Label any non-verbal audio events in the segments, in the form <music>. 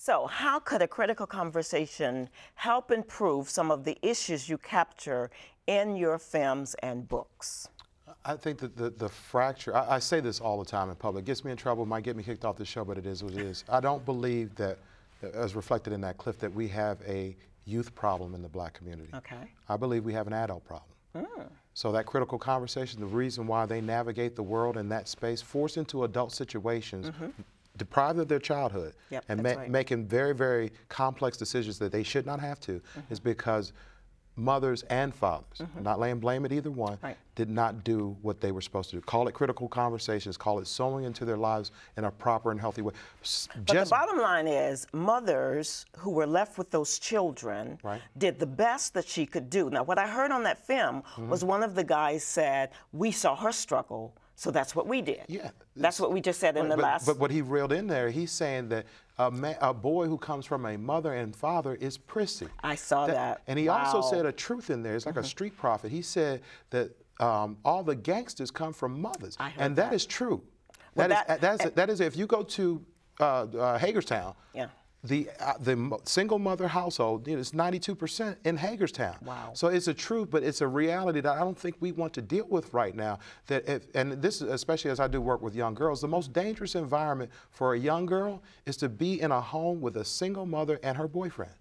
So, how could a critical conversation help improve some of the issues you capture in your films and books? I think that the, the fracture, I, I, say this all the time in public, gets me in trouble, might get me kicked off the show, but it is what it is. I don't believe that, as reflected in that clip, that we have a youth problem in the black community. Okay. I believe we have an adult problem. Mm. So that critical conversation, the reason why they navigate the world in that space, forced into adult situations, mm -hmm deprived of their childhood yep, and ma right. making very, very complex decisions that they should not have to mm -hmm. is because mothers and fathers, mm -hmm. not laying blame at either one, right. did not do what they were supposed to do. Call it critical conversations, call it sowing into their lives in a proper and healthy way. but the bottom line is, mothers who were left with those children right. did the best that she could do. Now, what I heard on that film mm -hmm. was one of the guys said, we saw her struggle so that's what we did. Yeah. That's what we just said in the last. But what he railed in there, he's saying that a, man, a, boy who comes from a mother and father is prissy. I saw that. that. And he wow. also said a truth in there. It's like mm -hmm. a mm-hmm. street prophet. He said that um, all the gangsters come from mothers. I heard and that, that is true. Well, that, that is, that is, if you go to uh, uh, Hagerstown, yeah the uh, the single mother household you know, is 92% in Hagerstown. Wow. So it's a truth, but it's a reality that I don't think we want to deal with right now. That if, and this is especially as I do work with young girls, the most dangerous environment for a young girl is to be in a home with a single mother and her boyfriend.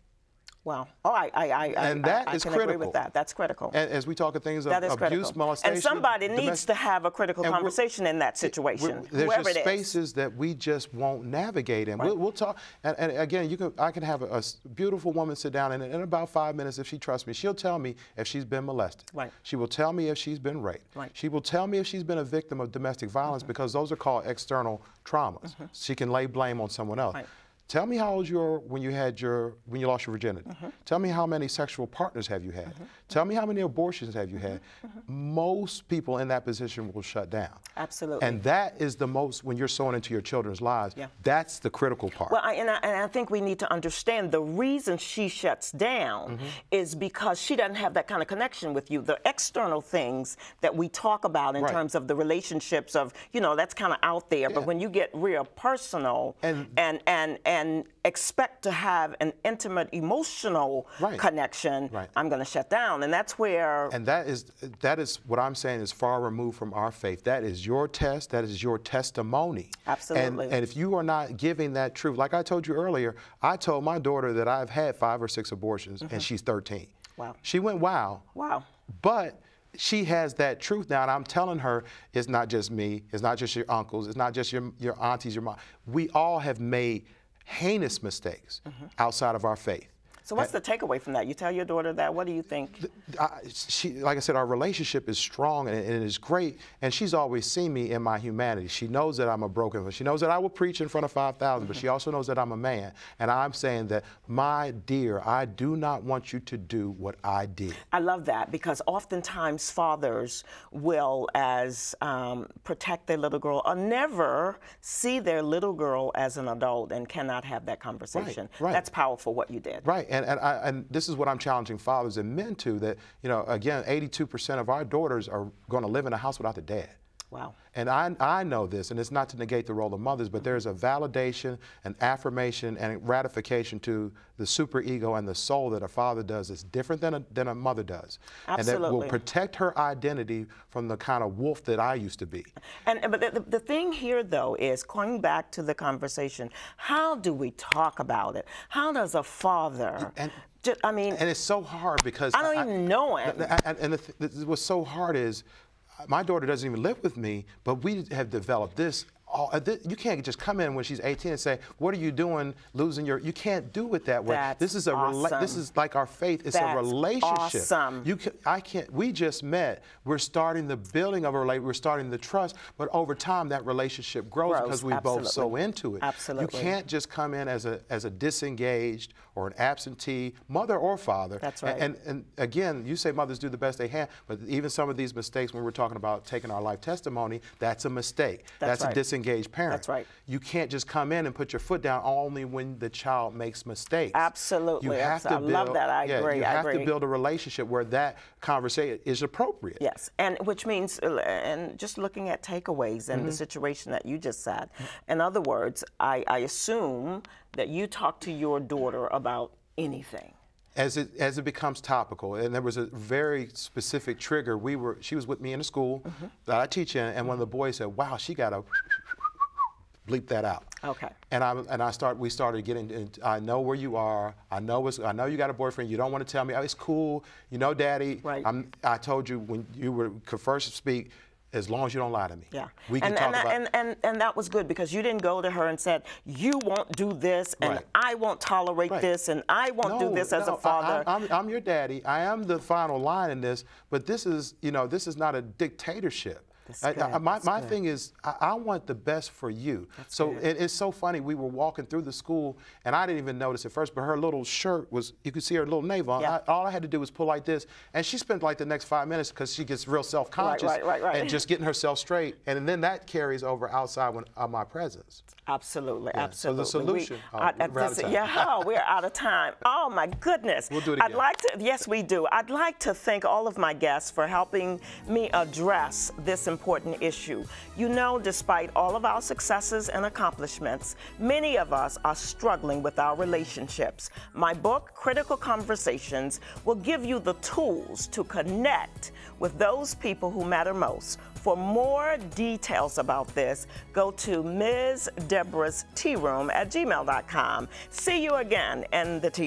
Well, oh, I, I, I, and I, that I, is can critical. agree with that. That's critical. And as we talk of things of that is abuse, critical. molestation, and somebody needs to have a critical conversation in that situation. There's just spaces that we just won't navigate in. Right. We'll, we'll, talk, and, and, again, you can. I can have a, a beautiful woman sit down, and in about five minutes, if she trusts me, she'll tell me if she's been molested. Right. She will tell me if she's been raped. Right. She will tell me if she's been a victim of domestic violence mm -hmm. because those are called external traumas. Mm -hmm. She can lay blame on someone else. Right. Tell me how old you were when you had your when you lost your virginity. Uh -huh. Tell me how many sexual partners have you had. Uh -huh. Tell me how many abortions have you uh-huh. had. Uh -huh. Most people in that position will shut down. Absolutely. And that is the most when you're sowing into your children's lives. Yeah. That's the critical part. Well, I, and, I, and I think we need to understand the reason she shuts down mm -hmm. is because she doesn't have that kind of connection with you. The external things that we talk about in right. terms of the relationships of you know that's kind of out there, yeah. but when you get real personal and and, and, and and expect to have an intimate emotional right. connection, right. I'm going to shut down. And that's where And that is that is what I'm saying is far removed from our faith. That is your test, that is your testimony. Absolutely. And, and if you are not giving that truth, like I told you earlier, I told my daughter that I've had 5 or 6 abortions mm -hmm. and mm-hmm. she's 13. Wow. She went wow. Wow. But she has that truth now, and I'm telling her it's not just me, it's not just your uncles, it's not just your, your aunties, your mom. We all have made heinous mistakes uh-huh. outside of our faith. So what's the takeaway from that? You tell your daughter that. What do you think? I, she, like I said, our relationship is strong and, it is great. And she's always seen me in my humanity. She knows that I'm a broken. She knows that I will preach in front of 5,000, but she mm-hmm. also knows that I'm a man. And I'm saying that, my dear, I do not want you to do what I did. I love that because oftentimes fathers will, as um, protect their little girl, or never see their little girl as an adult and cannot have that conversation. Right, right. That's powerful what you did. Right. And and, and, I, and this is what I'm challenging fathers and men to that, you know, again, 82% of our daughters are going to live in a house without the dad. Wow. And I, I know this, and it's not to negate the role of mothers, but there's a validation, an affirmation, and a ratification to the superego and the soul that a father does that's different than a, than a mother does. Absolutely. And that will protect her identity from the kind of wolf that I used to be. And But the, the thing here, though, is going back to the conversation, how do we talk about it? How does a father and, I mean, and it's so hard because I don't I, even know it. and the th- was so hard is my daughter doesn't even live with me, but we have developed this all, uh, you can't just come in when she's 18 and say, "What are you doing? Losing your?" You can't do it that way. That's this is a awesome. this is like our faith. It's That's a relationship. Awesome. You can, I can't. We just met. We're starting the building of a relationship. We're starting the trust. But over time, that relationship grows, grows. because we Absolutely. both so into it. Absolutely. You can't just come in as a as a disengaged or an absentee mother or father. That's right. And and, and again, you say mothers do the best they can, but even some of these mistakes when we're talking about taking our life testimony, that's a mistake. That's, that's right. a disengaged parent. That's right. You can't just come in and put your foot down only when the child makes mistakes. Absolutely. You have Absolutely. to build, I love that. I yeah, agree. You have agree. to build a relationship where that conversation is appropriate. Yes, and which means, uh, and just looking at takeaways and mm -hmm. the mm-hmm. situation that you just said. In other words, I, I assume that you talk to your daughter about anything as it as it becomes topical and there was a very specific trigger we were she was with me in a school mm -hmm. that i teach in and one of the boys said wow she got a bleep that out. Okay. And I and I start we started getting I know where you are. I know it's I know you got a boyfriend. You don't want to tell me. Oh, it's cool. You know, daddy. Right. I'm, I told you when you were could first speak as long as you don't lie to me. Yeah. We can and, talk and, about and, and, and that was good because you didn't go to her and said, you won't do this and right. I won't tolerate right. this and I won't no, do this as no, a father. I, I'm, I'm your daddy. I am the final line in this, but this is, you know, this is not a dictatorship. That's I, I, my, my thing is, I, I, want the best for you. That's so it, it's so funny. We were walking through the school, and I didn't even notice at first, but her little shirt was, you could see her little navel. all I had to do was pull like this, and she spent like the next five minutes because she gets real self conscious right, right, right, and just getting herself straight. And then that carries over outside when, uh, my presence. Absolutely, yeah. absolutely. So the solution. We, oh, we're this, yeah, <laughs> we're out of time. Oh my goodness. We'll do it again. I'd like to. Yes, we do. I'd like to thank all of my guests for helping me address this important issue. You know, despite all of our successes and accomplishments, many of us are struggling with our relationships. My book, Critical Conversations, will give you the tools to connect with those people who matter most. For more details about this, go to Ms. Deborah's Tea Room at gmail.com. See you again in the tea